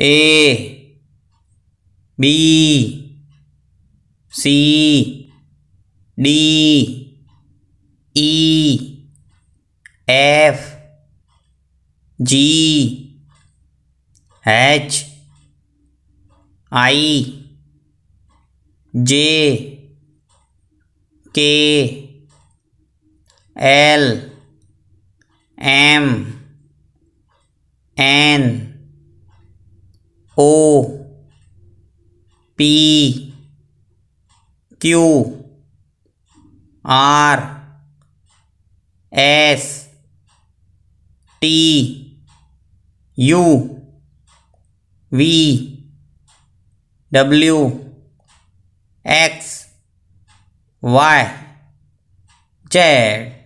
A B C D E F G H I J K L M N O P Q R S T U V W X Y Z